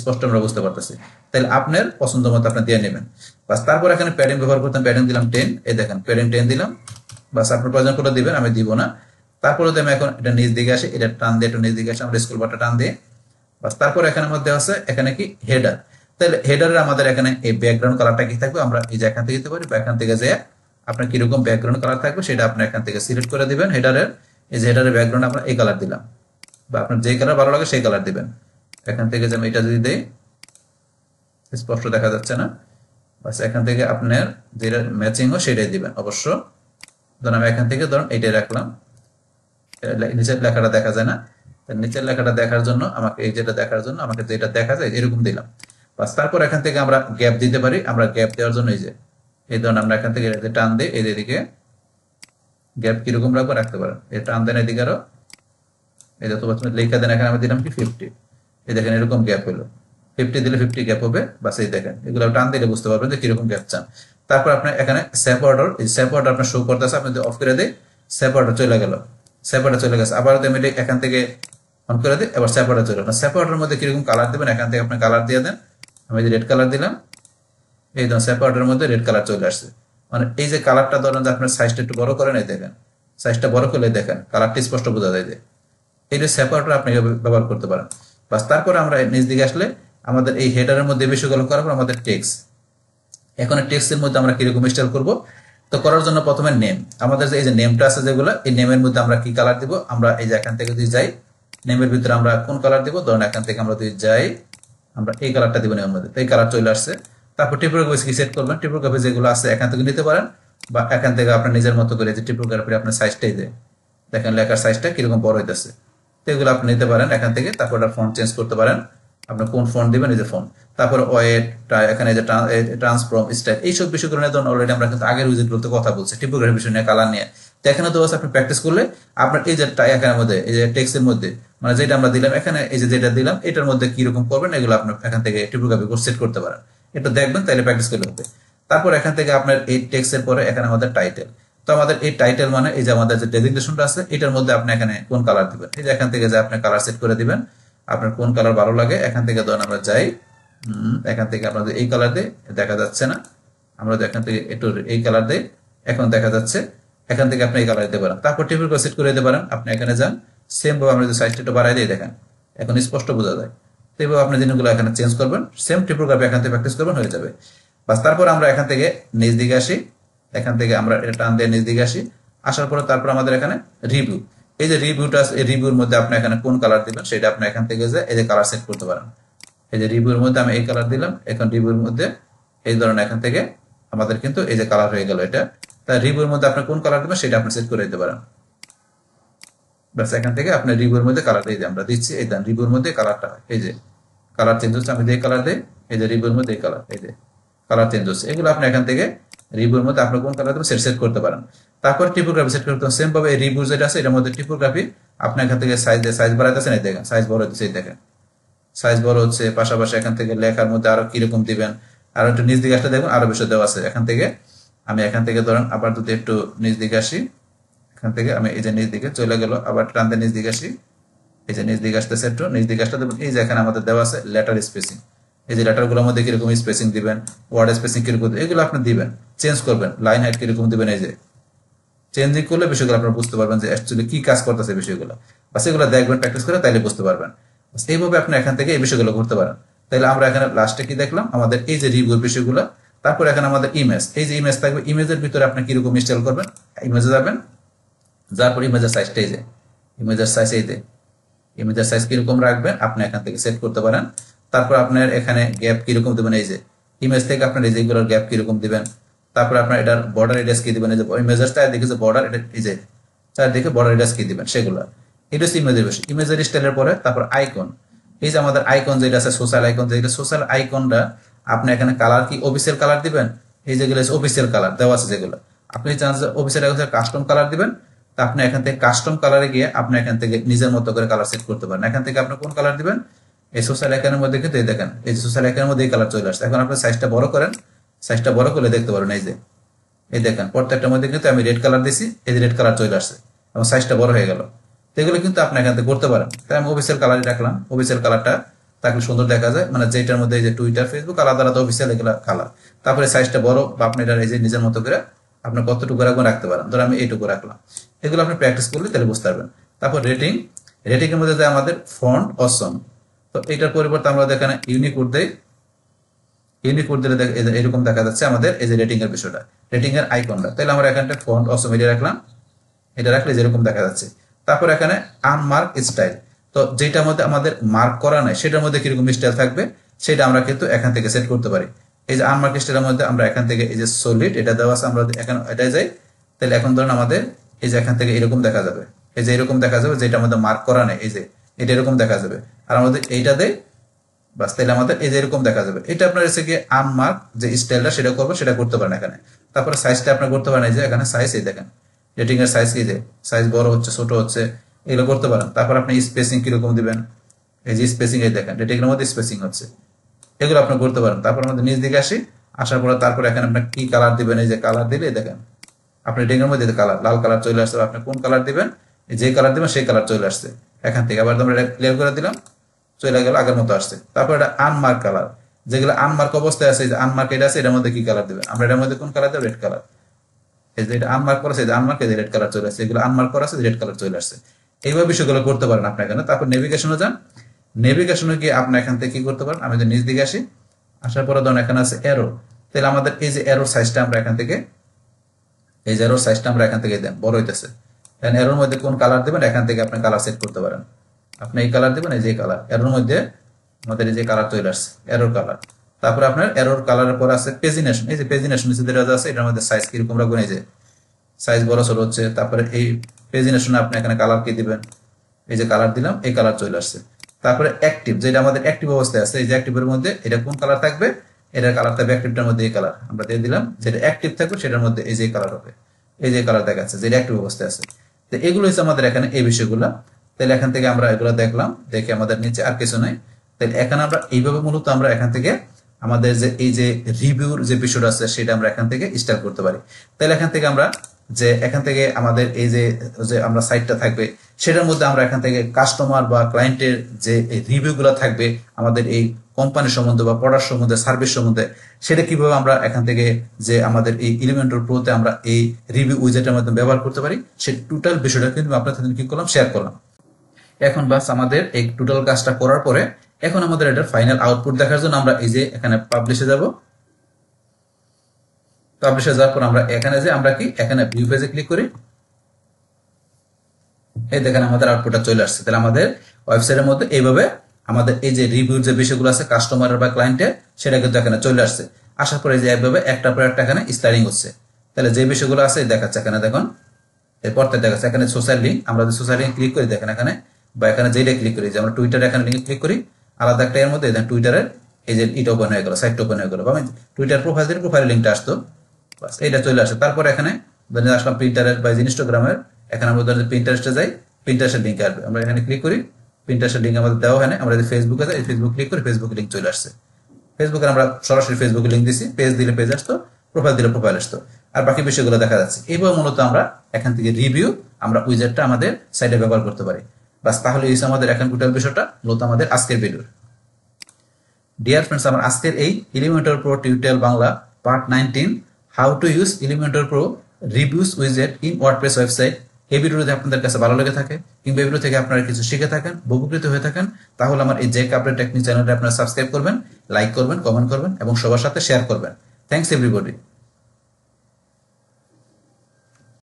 স্পষ্ট আমরা বুঝতে পারতেছি তাহলে আপনার পছন্দ মতো আপনি দিয়ে নেবেন বাস তারপর এখানে প্যাডিং ব্যবহার করতাম প্যাডিং দিলাম টেন এই দেখেন প্যাডিং টেন দিলাম বাস আপনার প্রয়োজন কোটা দিবেন আমি দিব না তারপরে যদি আমি এখন এটা নিজ দিকে আসি এটা টান দিয়ে একটু নিজ দিকে আসি আমরা স্কুল বাটা টান দিয়ে বাস তারপর এখানে মধ্যে আছে এখানে কি হেডার তাহলে হেডারের আমাদের এখানে এই ব্যাকগ্রাউন্ড কালারটা কি থাকবে আমরা এই যে এখান থেকে দিতে পারি বা এখান থেকে যে আপনার কিরকম ব্যাকগ্রাউন্ড কালার থাকবে সেটা আপনি এখান থেকে সিলেক্ট করে দিবেন হেডারের এই যে হেডারের ব্যাকগ্রাউন্ড আমরা এই কালার দিলাম বা আপনার যে কালার ভালো লাগে সেই কালার দিবেন এখান থেকে যেমন এটা যদি দেই স্পষ্ট দেখা যাচ্ছে না বাস এখান থেকে আপনার যেটা হয় সেটাই দিবেন অবশ্য ধরুন আমি এখান থেকে ধরুন এটাই রাখলাম নিচের লেখাটা দেখা যায় না নিচের লেখাটা দেখার জন্য আমাকে এই যেটা দেখার জন্য আমাকে যেটা দেখা যায় এরকম দিলাম বাস তারপর এখান থেকে আমরা গ্যাপ দিতে পারি আমরা গ্যাপ দেওয়ার জন্য এই যে এই ধরুন আমরা এখান থেকে টান দিই এই এদিকে গ্যাপ কিরকম রাখবো রাখতে পারেন এই টান দেন এদিকে আরো এই যত প্রথমে লেখা দেন এখানে আমি দিলাম কি ফিফটি এই দেখেন এরকম গ্যাপ হলো ফিফটি দিলে ফিফটি গ্যাপ হবে বাস এই দেখেন এগুলো টান দিলে বুঝতে পারবেন যে কিরকম গ্যাপ চান তারপর আপনার এখানে স্যাপ অর্ডার এই স্যাপ অর্ডার আপনার শো করতেছে আপনি যদি অফ করে দেয় স্যাপ অর্ডার চলে গেল স্যাপ অর্ডার চলে গেছে আবার আমি এখান থেকে অন করে দিই আবার স্যাপ অর্ডার চলে গেল স্যাপ অর্ডারের মধ্যে কিরকম কালার দেবেন এখান থেকে আপনি কালার দিয়ে দেন আমি যদি রেড কালার দিলাম এই ধরুন সেপারেটের মধ্যে রেড কালার চলে আসছে মানে এই যে কালারটা ধরেন যে আপনার সাইজটা একটু বড় করেন এই দেখেন সাইজটা বড় করলে দেখেন কালারটি স্পষ্ট বোঝা যায় যে এই যে সেপারেটর আপনি ব্যবহার করতে পারেন বাস তারপরে আমরা নিজ দিকে আসলে আমাদের এই হেডারের মধ্যে বেশি গল্প করার পর আমাদের টেক্স এখন টেক্সটের মধ্যে আমরা কিরকম স্টাইল করব তো করার জন্য প্রথমে নেম আমাদের এই যে নেমটা আছে যেগুলো এই নেমের মধ্যে আমরা কি কালার দিব আমরা এই যে এখান থেকে যদি যাই নেমের ভিতরে আমরা কোন কালার দিব ধরেন এখান থেকে আমরা যদি যাই আমরা এই কালারটা দিব নেমের মধ্যে এই কালার চলে আসছে তারপর টিপোগ্রাফি কি সেট করবেন টিপোগ্রাফি যেগুলো আছে এখান থেকে নিতে পারেন বা এখান থেকে আপনার নিজের মতো করে যে টিপোগ্রাফি আপনার সাইজটাই দেয় দেখেন লেখার সাইজটা কিরকম বড় হইতেছে তো এগুলো আপনি নিতে পারেন এখান থেকে তারপর আপনার ফোন চেঞ্জ করতে পারেন আপনি কোন ফোন দিবেন নিজের ফোন তারপর ওয়েট এখানে যে ট্রান্সফর্ম স্টাইল এইসব বিষয়গুলো নিয়ে ধরুন অলরেডি আমরা কিন্তু আগের উইজেটগুলোতে কথা বলছি টিপোগ্রাফি বিষয় নিয়ে কালার নিয়ে তো এখানে তো আপনি প্র্যাকটিস করলে আপনার এই যে এখানে মধ্যে এই যে টেক্সের মধ্যে মানে যেটা আমরা দিলাম এখানে এই যে যেটা দিলাম এটার মধ্যে কিরকম করবেন এগুলো আপনি এখান থেকে টিপোগ্রাফি সেট করতে পারেন একটু দেখবেন তাহলে প্র্যাকটিস করলে হবে তারপর এখান থেকে আপনার এই টেক্সের পরে এখানে আমাদের টাইটেল তো আমাদের এই টাইটেল মানে এই যে আমাদের যে ডেজিগনেশনটা আছে এটার মধ্যে আপনি এখানে কোন কালার দিবেন এই যে এখান থেকে যে আপনি কালার সেট করে দিবেন আপনার কোন কালার ভালো লাগে এখান থেকে ধরেন আমরা যাই এখান থেকে আপনাদের এই কালার দিয়ে দেখা যাচ্ছে না আমরা এখান থেকে একটু এই কালার দিয়ে এখন দেখা যাচ্ছে এখান থেকে আপনি এই কালার দিতে পারেন তারপর টেবিল সেট করে দিতে পারেন আপনি এখানে যান সেম ভাবে আমরা যে সাইজটা একটু বাড়াই দিয়ে দেখেন এখন স্পষ্ট বোঝা যায় তো আপনি দিনগুলো এখানে চেঞ্জ করবেন সেম টিপোগ্রাফি এখান থেকে প্র্যাকটিস করবেন হয়ে যাবে বাস তারপর আমরা এখান থেকে নিজ দিকে আসি এখান থেকে আমরা এটা টান দিয়ে নিজ দিকে আসি আসার পরে তারপর আমাদের এখানে রিভিউ এই যে রিভিউটা এই রিভিউর মধ্যে আপনি এখানে কোন কালার দিবেন সেটা আপনি এখান থেকে যে এই যে কালার সেট করতে পারেন এই যে রিভিউর মধ্যে আমি এই কালার দিলাম এখন রিভিউর মধ্যে এই ধরনের এখান থেকে আমাদের কিন্তু এই যে কালার হয়ে গেল এটা তাই রিভিউর মধ্যে আপনি কোন কালার দেবেন সেটা আপনি সেট করে দিতে পারেন ব্যাস এখান থেকে আপনার রিভিউর মধ্যে কালার দিয়ে আমরা দিচ্ছি এই দেন রিভিউর মধ্যে কালারটা এই যে কালার চেঞ্জ হচ্ছে আমি দিয়ে কালার দিই এই যে রিভিউর মধ্যে এই কালার এই যে কালার চেঞ্জ হচ্ছে এগুলো আপনি এখান থেকে রিভিউর মধ্যে আপনি কোন কালার দেবেন সেট সেট করতে পারেন তারপর টিপোগ্রাফি সেট করতে সেম ভাবে রিভিউ যেটা আছে এটার মধ্যে টিপোগ্রাফি আপনার এখান থেকে সাইজ সাইজ বাড়াইতেছেন এই দেখেন সাইজ বড় হচ্ছে এই দেখেন সাইজ বড় হচ্ছে পাশাপাশি এখান থেকে লেখার মধ্যে আরো কিরকম দিবেন আর একটু নিজ দিকে আসলে দেখুন আরো বেশি দেওয়া আছে এখান থেকে আমি এখান থেকে ধরেন আবার যদি একটু নিজ দিকে আসি এখান থেকে আমি এই যে নিচ দিকে চলে গেল আবার টানতে নিচ দিকে আসি এই যে নিচ দিকে আসতেছে একটু নিচ দিকে আসতে এই যে এখানে আমাদের দেওয়া আছে লেটার স্পেসিং এই যে লেটারগুলোর মধ্যে কিরকম স্পেসিং দিবেন ওয়ার্ড স্পেসিং কিরকম এগুলো আপনি দিবেন চেঞ্জ করবেন লাইন হাইট কিরকম দিবেন এই যে চেঞ্জিং করলে বিষয়গুলো আপনার বুঝতে পারবেন যে অ্যাকচুয়ালি কি কাজ করতেছে বিষয়গুলো বা সেগুলো দেখবেন প্র্যাকটিস করে তাইলে বুঝতে পারবেন এইভাবে আপনি এখান থেকে এই বিষয়গুলো করতে পারেন তাহলে আমরা এখানে লাস্টে কি দেখলাম আমাদের এই যে রিভিউর বিষয়গুলো তারপর এখানে আমাদের ইমেজ এই যে ইমেজ থাকবে ইমেজের ভিতরে আপনি কিরকম ইনস্টল করবেন ইমেজে যাবেন যার পর ইমেজের সাইজটা এই যে ইমেজের সাইজ এই যে ইমেজের সাইজ কিরকম রাখবেন আপনি এখান থেকে সেট করতে পারেন তারপর আপনার এখানে গ্যাপ কিরকম দেবেন এই যে ইমেজ থেকে আপনার এই গ্যাপ কিরকম দিবেন তারপর আপনার এটার বর্ডার রেডিয়াস কি দিবেন এই যে ইমেজের চারদিকে যে বর্ডার এটা এই যে চারদিকে বর্ডার রেডিয়াস কি দিবেন সেগুলো এটা হচ্ছে ইমেজের বেশি ইমেজের স্টাইলের পরে তারপর আইকন এই যে আমাদের আইকন যেটা আছে সোশ্যাল আইকন যেটা সোশ্যাল আইকনটা আপনি এখানে কালার কি অফিসের কালার দিবেন এই যেগুলো অফিসের কালার দেওয়া আছে যেগুলো আপনি চান যে অফিসের কাস্টম কালার দিবেন আপনি এখান থেকে কাস্টম কালারে গিয়ে আপনি এখান থেকে নিজের মতো করে কালার সেট করতে পারেন এখান থেকে আপনি কোন কালার দিবেন এই সোশ্যাল আইকনের মধ্যে কিন্তু দেখেন এই সোশ্যাল আইকনের মধ্যে এই কালার চলে আসছে এখন আপনি সাইজটা বড় করেন সাইজটা বড় করলে দেখতে পারেন এই যে এই দেখেন প্রত্যেকটার মধ্যে কিন্তু আমি রেড কালার দিছি এই যে রেড কালার চলে আসছে এবং সাইজটা বড় হয়ে গেল এগুলো কিন্তু আপনি এখান থেকে করতে পারেন তাই আমি অফিসিয়াল কালারই রাখলাম অফিসিয়াল কালারটা তাকে সুন্দর দেখা যায় মানে যেটার মধ্যে এই যে টুইটার ফেসবুক আলাদা আলাদা অফিসিয়াল এগুলো কালার তারপরে সাইজটা বড় বা আপনি এটা এই যে নিজের মতো করে আপনি কতটুকু রাখবেন রাখতে পারেন ধরো আমি এইটুকু রাখলাম এগুলো আপনি প্র্যাকটিস করলে তাহলে বুঝতে পারবেন তারপর রেটিং রেটিং এর মধ্যে দেয় আমাদের ফন্ট অসম তো এটার পরিবর্তে আমরা এখানে ইউনিকোড দেই ইউনিকোড দিলে এরকম দেখা যাচ্ছে আমাদের এই যে রেটিং এর বিষয়টা রেটিং এর আইকনটা তাহলে আমরা এখানটা ফন্ট অসম এটা রাখলাম এটা রাখলে যেরকম দেখা যাচ্ছে তারপর এখানে আনমার্ক স্টাইল তো যেটার মধ্যে আমাদের মার্ক করা নাই সেটার মধ্যে কিরকম স্টাইল থাকবে সেটা আমরা কিন্তু এখান থেকে সেট করতে পারি এই যে আনমার্ক স্টাইলের মধ্যে আমরা এখান থেকে এই যে সলিড এটা দেওয়া আছে আমরা এখন এটাই যাই তাহলে এখন ধরুন আমাদের এই যে এখান থেকে এরকম দেখা যাবে এই যে এরকম দেখা যাবে যেটা আমাদের মার্ক করা নেই এই যে এটা এরকম দেখা যাবে আর আমাদের এইটাতে বাস তাহলে আমাদের এই যে এরকম দেখা যাবে এটা আপনার এসে গিয়ে আনমার্ক যে স্টাইলটা সেটা করবো সেটা করতে পারেন এখানে তারপরে সাইজটা আপনার করতে পারেন এই যে এখানে সাইজ এই দেখেন রেটিং এর সাইজ কি যে সাইজ বড় হচ্ছে ছোট হচ্ছে এগুলো করতে পারেন তারপর আপনি স্পেসিং কিরকম দিবেন এই যে স্পেসিং এই দেখেন রেটিং এর মধ্যে স্পেসিং হচ্ছে এগুলো আপনি করতে পারেন তারপর আমাদের নিচ দিকে আসি আসার পরে তারপর এখানে আপনার কি কালার দিবেন এই যে কালার দিলে দেখেন আপনি ডেঙ্গুর মধ্যে কালার লাল কালার চলে আসছে আপনি কোন কালার দিবেন যে কালার দিবেন সেই কালার চলে আসছে এখান থেকে আবার আমরা ক্লিয়ার করে দিলাম চলে গেল আগের মতো আসছে তারপর এটা আনমার্ক কালার যেগুলো আনমার্ক অবস্থায় আছে যে আনমার্ক এটা আছে এটার মধ্যে কি কালার দেবেন আমরা এটার মধ্যে কোন কালার দেবো রেড কালার এই যে এটা আনমার্ক করা আছে আনমার্ক এই রেড কালার চলে আসছে এগুলো আনমার্ক করা আছে রেড কালার চলে আসছে এইভাবে বিষয়গুলো করতে পারেন আপনি এখানে তারপর নেভিগেশনে যান নেভিগেশনে গিয়ে আপনি এখান থেকে কি করতে পারেন আমি যে নিজ দিকে আসি আসার পরে ধরুন এখানে আছে এরো তাহলে আমাদের এই যে এরোর সাইজটা আমরা এখান থেকে এই যে এরোর সাইজটা আমরা এখান থেকে দেন বড় হইতেছে এরোর মধ্যে কোন কালার দেবেন এখান থেকে আপনি কালার সেট করতে পারেন আপনি এই কালার দেবেন এই যে কালার এরোর মধ্যে আমাদের এই যে কালার তৈরি আসছে এরোর কালার তারপরে আপনার এরোর কালারের পর আছে পেজিনেশন এই যে পেজিনেশন নিচে আছে এটার মধ্যে সাইজ কিরকম রাখবেন এই যে সাইজ বড় ছোট হচ্ছে তারপরে এই পেজিনেশন আপনি এখানে কালার কি দিবেন এই যে কালার দিলাম এই কালার চলে আসছে তারপরে অ্যাক্টিভ যেটা আমাদের অ্যাক্টিভ অবস্থায় আছে এই যে অ্যাক্টিভের মধ্যে এটা কোন কালার থাকবে এটার কালার থাকবে অ্যাক্টিভটার মধ্যে এই কালার আমরা দিয়ে দিলাম যেটা অ্যাক্টিভ থাকবে সেটার মধ্যে এই যে কালার হবে এই যে কালার দেখাচ্ছে যেটা অ্যাক্টিভ অবস্থায় আছে তো এগুলো হচ্ছে আমাদের এখানে এই বিষয়গুলো তাহলে এখান থেকে আমরা এগুলো দেখলাম দেখে আমাদের নিচে আর কিছু নাই তাহলে এখানে আমরা এইভাবে মূলত আমরা এখান থেকে আমাদের যে এই যে রিভিউর যে বিষয়টা আছে সেটা আমরা এখান থেকে স্টার্ট করতে পারি তাহলে এখান থেকে আমরা যে এখান থেকে আমাদের এই যে যে আমরা সাইটটা থাকবে সেটার মধ্যে আমরা এখান থেকে কাস্টমার বা ক্লায়েন্টের যে রিভিউ গুলো থাকবে আমাদের এই কোম্পানি সম্বন্ধে বা প্রোডাক্ট সম্বন্ধে সার্ভিস সম্বন্ধে সেটা কিভাবে আমরা এখান থেকে যে আমাদের এই ইলিমেন্টর প্রোতে আমরা এই রিভিউ উইজেটের মাধ্যমে ব্যবহার করতে পারি সে টোটাল বিষয়টা কিন্তু সাথে কি করলাম শেয়ার করলাম এখন বাস আমাদের এই টোটাল কাজটা করার পরে এখন আমাদের এটা ফাইনাল আউটপুট দেখার জন্য আমরা এই যে এখানে পাবলিশে যাব পাবলিশে যাওয়ার পর আমরা এখানে যে আমরা কি এখানে ভিউ পেজে ক্লিক করি এই দেখেন আমাদের আউটপুটটা চলে আসছে তাহলে আমাদের ওয়েবসাইটের মধ্যে এইভাবে আমাদের এই যে রিভিউ যে বিষয়গুলো আছে কাস্টমারের বা ক্লায়েন্টের সেটা কিন্তু এখানে চলে আসছে আসার পরে যে একভাবে একটা পর একটা এখানে স্টারিং হচ্ছে তাহলে যে বিষয়গুলো আছে দেখাচ্ছে এখানে দেখুন এরপর দেখাচ্ছে এখানে সোশ্যাল লিঙ্ক আমরা যদি সোশ্যাল লিঙ্ক ক্লিক করি দেখেন এখানে বা এখানে যেটা ক্লিক করি যে আমরা টুইটার এখানে লিঙ্ক ক্লিক করি আলাদা একটা এর মধ্যে টুইটারের এই যে ইট ওপেন হয়ে গেল সাইট ওপেন হয়ে গেল বা টুইটার প্রোফাইল প্রোফাইল লিঙ্কটা আসতো বাস এইটা চলে আসে তারপর এখানে আসলাম প্রিন্টারের বা ইনস্টাগ্রামের এখানে আমরা ধরেন প্রিন্টারেস্টে যাই প্রিন্টারেস্টের লিঙ্ক আসবে আমরা এখানে ক্লিক করি প্রিন্টাসের লিঙ্ক আমাদের দেওয়া হয় না আমরা ফেসবুক আছে ফেসবুক ক্লিক করে ফেসবুক লিঙ্ক চলে আসছে ফেসবুকে আমরা সরাসরি ফেসবুক লিঙ্ক দিছি পেজ দিলে পেজ আসতো প্রোফাইল দিলে প্রোফাইল আসতো আর বাকি বিষয়গুলো দেখা যাচ্ছে এইভাবে মূলত আমরা এখান থেকে রিভিউ আমরা উইজেটটা আমাদের সাইডে ব্যবহার করতে পারি বাস তাহলে এই আমাদের এখন টোটাল বিষয়টা মূলত আমাদের আজকের ভিডিওর ডিয়ার ফ্রেন্ডস আমার আজকের এই Elementor pro tutorial Bangla part nineteen how to use Elementor pro reviews উইজেট ইন ওয়ার্ডপ্রেস ওয়েবসাইট এই ভিডিও যদি আপনাদের কাছে ভালো লেগে থাকে কিংবা ভিডিও থেকে আপনারা কিছু শিখে থাকেন উপকৃত হয়ে থাকেন তাহলে আমার এই জেক আপডেট টেকনিক চ্যানেলটা আপনারা সাবস্ক্রাইব করবেন লাইক করবেন কমেন্ট করবেন এবং সবার সাথে শেয়ার করবেন থ্যাংকস এভরিবডি